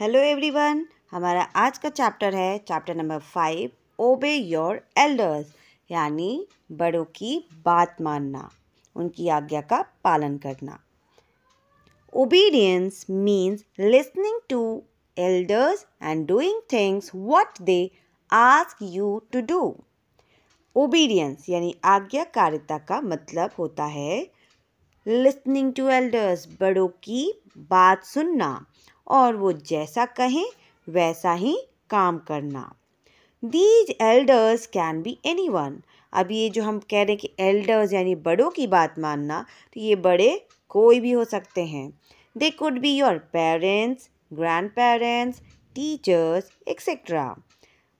Hello everyone हमारा आज का चैप्टर है chapter number five obey your elders यानी बड़ों की बात मानना उनकी आज्ञा का पालन करना obedience means listening to elders and doing things what they ask you to do obedience यानी आज्ञाकारिता का मतलब होता है लिसनिंग टू एल्डर्स बड़ों की बात सुनना और वो जैसा कहें वैसा ही काम करना these elders can be anyone अब ये जो हम कह रहे हैं कि एल्डर्स यानी बड़ों की बात मानना तो ये बड़े कोई भी हो सकते हैं they could be your parents grandparents teachers etcetera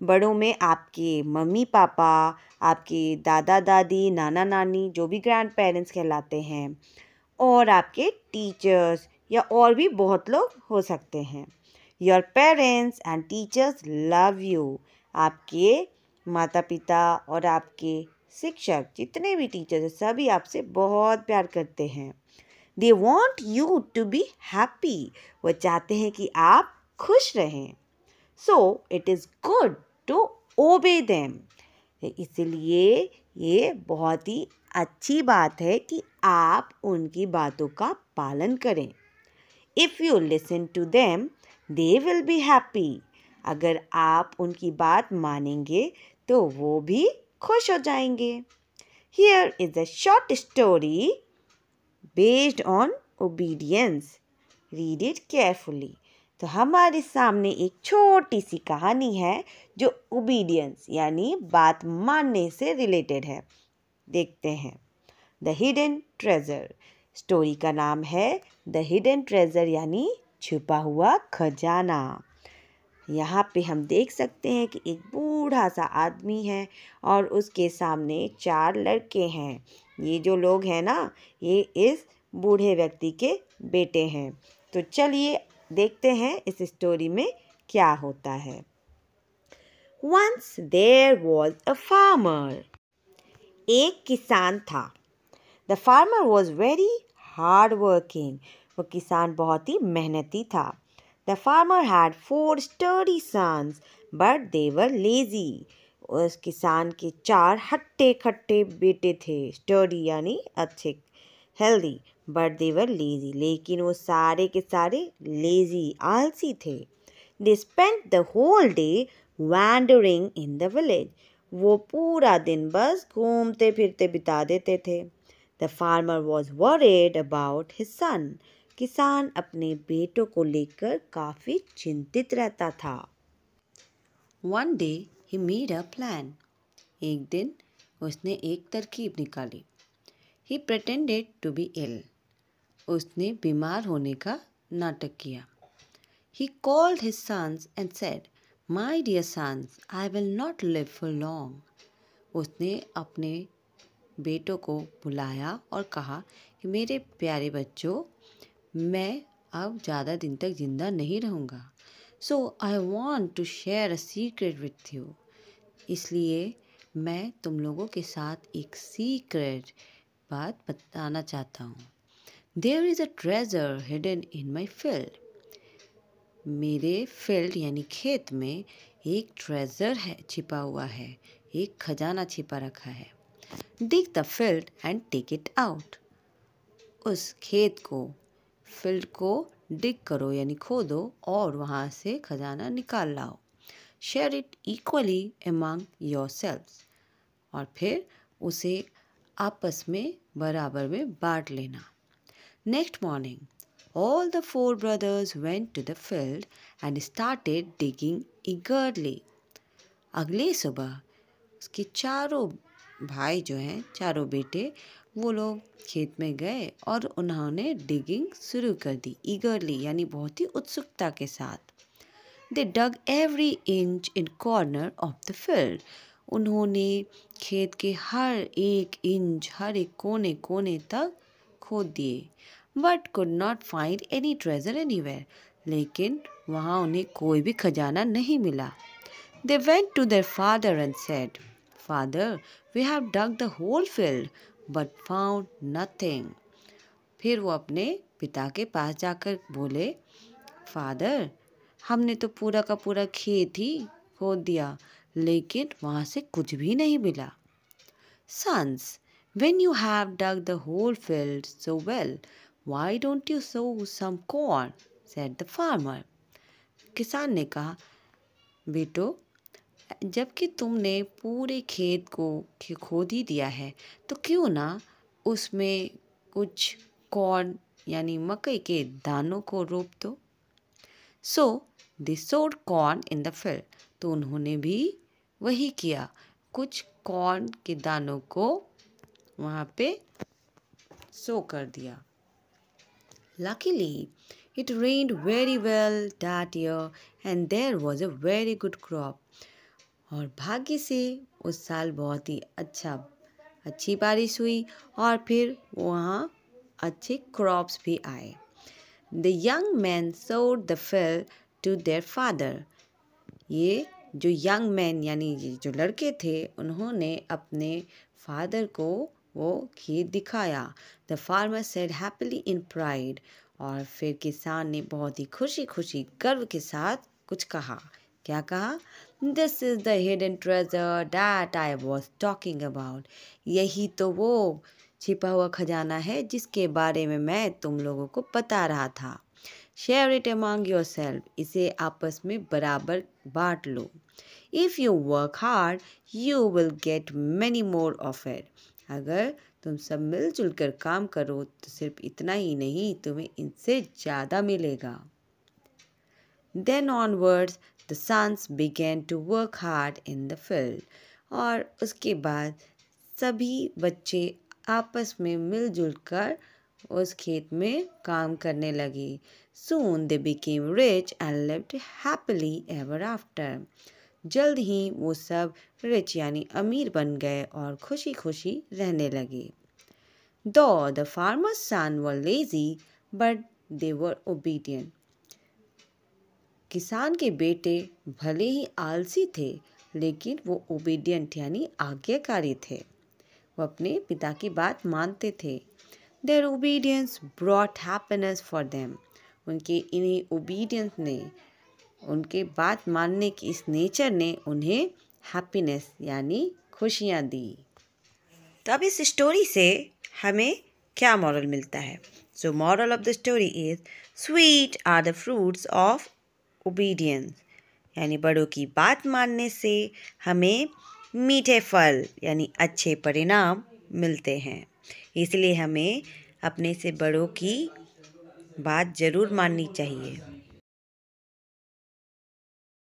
बड़ों में आपके मम्मी पापा आपके दादा दादी नाना नानी जो भी ग्रैंड पेरेंट्स कहलाते हैं और आपके टीचर्स या और भी बहुत लोग हो सकते हैं your parents and teachers love you आपके माता पिता और आपके शिक्षक जितने भी टीचर्स हैं सभी आपसे बहुत प्यार करते हैं they want you to be happy वो चाहते हैं कि आप खुश रहें so it is good to obey them इसलिए ये बहुत ही अच्छी बात है कि आप उनकी बातों का पालन करें if you listen to them they will be happy अगर आप उनकी बात मानेंगे तो वो भी खुश हो जाएंगे here is a short story based on obedience read it carefully तो हमारे सामने एक छोटी सी कहानी है जो ओबीडियंस यानी बात मानने से रिलेटेड है देखते हैं द हिडन ट्रेजर स्टोरी का नाम है द हिडन ट्रेजर यानी छुपा हुआ खजाना यहाँ पे हम देख सकते हैं कि एक बूढ़ा सा आदमी है और उसके सामने चार लड़के हैं ये जो लोग हैं ना ये इस बूढ़े व्यक्ति के बेटे हैं तो चलिए देखते हैं इस स्टोरी में क्या होता है once there was a farmer एक किसान था the farmer was very hard working वो किसान बहुत ही मेहनती था the farmer had four sturdy sons but they were lazy उस किसान के चार हट्टे खट्टे बेटे थे स्टडी यानी अच्छे हेल्दी बट देवर लेजी लेकिन वो सारे के सारे लेजी आलसी थे they spend the whole day wandering in the village वो पूरा दिन बस घूमते फिरते बिता देते थे the farmer was worried about his son किसान अपने बेटों को लेकर काफ़ी चिंतित रहता था one day he made a plan एक दिन उसने एक तरकीब निकाली he pretended to be ill उसने बीमार होने का नाटक किया he called his sons and said my dear sons I will not live for long उसने अपने बेटों को बुलाया और कहा कि मेरे प्यारे बच्चों मैं अब ज़्यादा दिन तक ज़िंदा नहीं रहूँगा so I want to share a secret with you इसलिए मैं तुम लोगों के साथ एक सीक्रेट बात बताना चाहता हूँ there is a treasure hidden in my field मेरे फील्ड यानी खेत में एक ट्रेजर है छिपा हुआ है एक खजाना छिपा रखा है dig the field and take it out. उस खेत को फील्ड को डिग करो यानी खोदो और वहाँ से खजाना निकाल लाओ share it equally among yourself और फिर उसे आपस में बराबर में बांट लेना next morning all the four brothers went to the field and started digging eagerly अगली सुबह उसके चारों भाई जो हैं चारों बेटे वो लोग खेत में गए और उन्होंने डिगिंग शुरू कर दी ईगरली यानी बहुत ही उत्सुकता के साथ they dug every inch in corner of the field उन्होंने खेत के हर एक इंच हर एक कोने कोने तक खोद दिए but could not find any treasure any लेकिन वहाँ उन्हें कोई भी खजाना नहीं मिला they went to their father and said father we have dug the whole field but found nothing फिर वो अपने पिता के पास जाकर बोले फादर हमने तो पूरा का पूरा खेत ही खोद दिया लेकिन वहाँ से कुछ भी नहीं मिला sons when you have dug the whole field so well why don't you sow some corn said the farmer किसान ने कहा बेटो जबकि तुमने पूरे खेत को खोद ही दिया है तो क्यों ना उसमें कुछ कॉर्न यानी मकई के दानों को रोप दो सो दे सोड कॉर्न इन द फील्ड तो उन्होंने भी वही किया कुछ कॉर्न के दानों को वहाँ पे सो कर दिया luckily it rained very well that year and there was a very good crop और भाग्य से उस साल बहुत ही अच्छा अच्छी बारिश हुई और फिर वहाँ अच्छे क्रॉप्स भी आए the young man showed the field to their father ये जो यंग मैन यानी जो लड़के थे उन्होंने अपने फादर को वो खेत दिखाया the farmer said happily in pride और फिर किसान ने बहुत ही खुशी खुशी गर्व के साथ कुछ कहा क्या कहा this is the hidden treasure that I was talking about यही तो वो छिपा हुआ खजाना है जिसके बारे में मैं तुम लोगों को बता रहा था share it among yourself इसे आपस में बराबर बांट लो if you work hard you will get many more of it अगर तुम सब मिलजुल कर काम करो तो सिर्फ इतना ही नहीं तुम्हें इनसे ज़्यादा मिलेगा then onwards the sons began to work hard in the field और उसके बाद सभी बच्चे आपस में मिलजुल कर उस खेत में काम करने लगे soon they became rich and lived happily ever after जल्द ही वो सब रिच यानी अमीर बन गए और खुशी खुशी रहने लगे though the farmer son were lazy but they were obedient किसान के बेटे भले ही आलसी थे लेकिन वो ओबीडियंट यानी आज्ञाकारी थे वो अपने पिता की बात मानते थे their obedience brought happiness for them उनके इन्हीं ओबीडियंस ने उनके बात मानने की इस नेचर ने उन्हें हैप्पीनेस यानी खुशियाँ दी तो अब इस स्टोरी से हमें क्या मॉरल मिलता है so moral of the story is sweet are the fruits of obedience यानी बड़ों की बात मानने से हमें मीठे फल यानी अच्छे परिणाम मिलते हैं इसलिए हमें अपने से बड़ों की बात ज़रूर माननी चाहिए